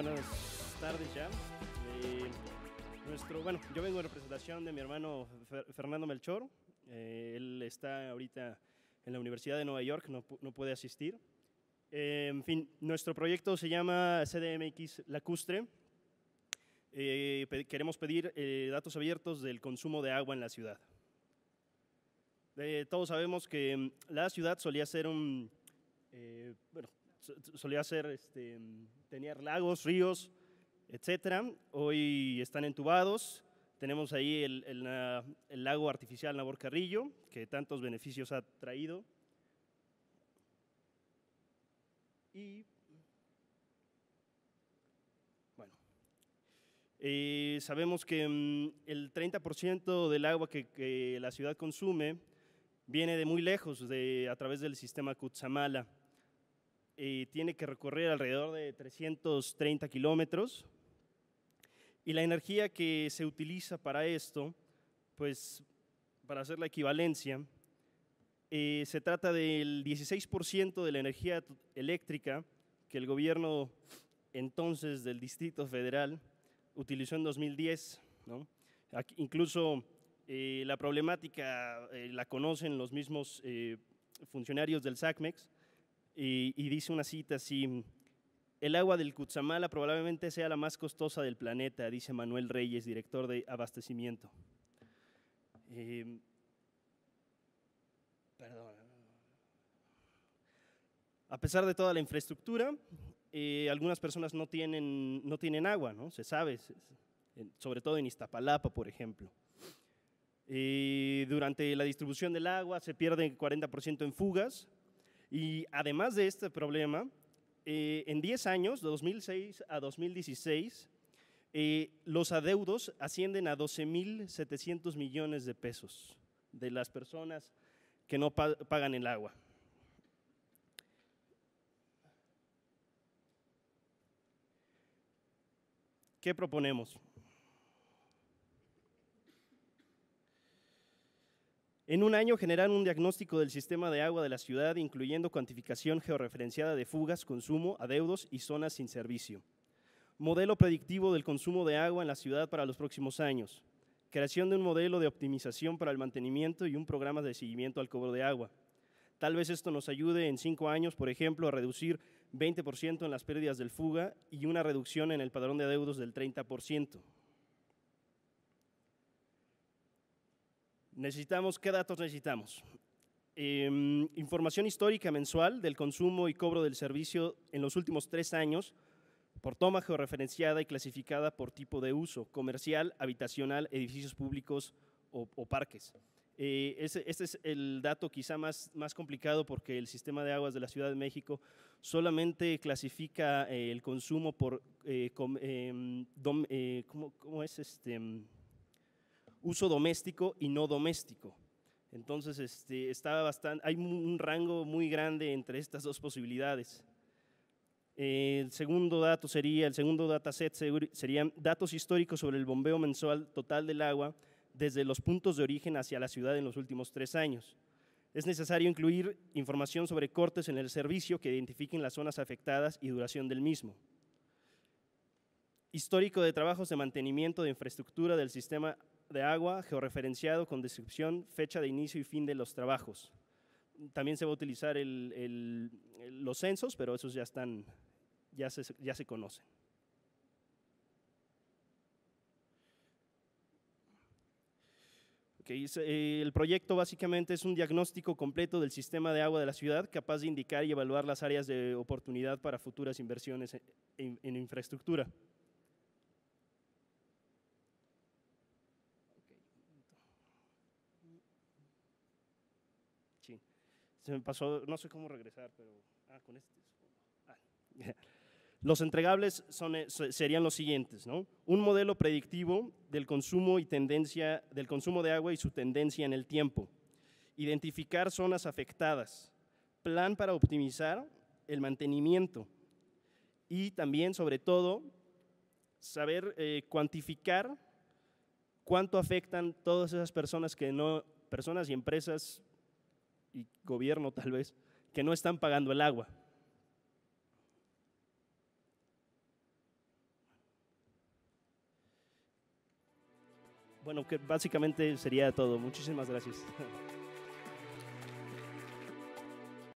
Buenas tardes ya. Eh, nuestro, bueno, yo vengo en representación de mi hermano Fernando Melchor. Eh, él está ahorita en la Universidad de Nueva York, no, puede asistir. Eh, en fin, nuestro proyecto se llama CDMX Lacustre. queremos pedir datos abiertos del consumo de agua en la ciudad. todos sabemos que mm, la ciudad solía ser un, bueno, solía ser, este, lagos, ríos, etcétera. Hoy están entubados. Tenemos ahí el, lago artificial Nabor Carrillo, que tantos beneficios ha traído. Y bueno, eh, sabemos que mm, el 30% del agua que, la ciudad consume viene de muy lejos, de, a través del sistema Cutzamala. Eh, tiene que recorrer alrededor de 330 kilómetros y la energía que se utiliza para esto, pues para hacer la equivalencia, eh, se trata del 16% de la energía eléctrica que el gobierno entonces del Distrito Federal utilizó en 2010. incluso eh, la problemática la conocen los mismos funcionarios del SACMEX, y, dice una cita así, el agua del Kutzamala probablemente sea la más costosa del planeta, dice Manuel Reyes, director de abastecimiento. Em, A pesar de toda la infraestructura, eh, algunas personas no tienen, no tienen agua, ¿no? Se sabe, sobre todo en Iztapalapa, por ejemplo. Eh, durante la distribución del agua se pierde 40% en fugas, y además de este problema, eh, en 10 años, de 2006 a 2016, eh, los adeudos ascienden a 12.700 millones de pesos de las personas que no pagan el agua. ¿Qué proponemos? En un año generan un diagnóstico del sistema de agua de la ciudad, incluyendo cuantificación georreferenciada de fugas, consumo, adeudos y zonas sin servicio. Modelo predictivo del consumo de agua en la ciudad para los próximos años. Creación de un modelo de optimización para el mantenimiento y un programa de seguimiento al cobro de agua. Tal vez esto nos ayude en cinco años, por ejemplo, a reducir 20% en las pérdidas del fuga y una reducción en el padrón de adeudos del 30%. Necesitamos, ¿qué datos necesitamos? Em, información histórica mensual del consumo y cobro del servicio en los últimos tres años por toma georreferenciada y clasificada por tipo de uso, comercial, habitacional, edificios públicos o, parques. Eh, este es el dato quizá más, más complicado porque el sistema de aguas de la Ciudad de México solamente clasifica eh, el consumo por, eh, em, ¿cómo, es? Este, mm, uso doméstico y no doméstico. Entonces, este, bastante, hay un rango muy grande entre estas dos posibilidades. Eh, el segundo dato sería, el segundo dataset serían datos históricos sobre el bombeo mensual total del agua desde los puntos de origen hacia la ciudad en los últimos tres años. Es necesario incluir información sobre cortes en el servicio que identifiquen las zonas afectadas y duración del mismo. Histórico de trabajos de mantenimiento de infraestructura del sistema de agua georreferenciado con descripción, fecha de inicio y fin de los trabajos. También se va a utilizar el, los censos, pero esos ya están, ya se, conocen. Eh, el proyecto básicamente es un diagnóstico completo del sistema de agua de la ciudad, capaz de indicar y evaluar las áreas de oportunidad para futuras inversiones en infraestructura. Se me pasó, no sé cómo regresar, pero. Ah, este ah, los entregables eh, serían los siguientes, ¿no? Un modelo predictivo del consumo y tendencia del consumo de agua y su tendencia en el tiempo. Identificar zonas afectadas. Plan para optimizar el mantenimiento. Y también, sobre todo, saber eh, cuantificar cuánto afectan todas esas personas que no personas y empresas y gobierno tal vez que no están pagando el agua. Bueno, que básicamente sería todo. Muchísimas gracias.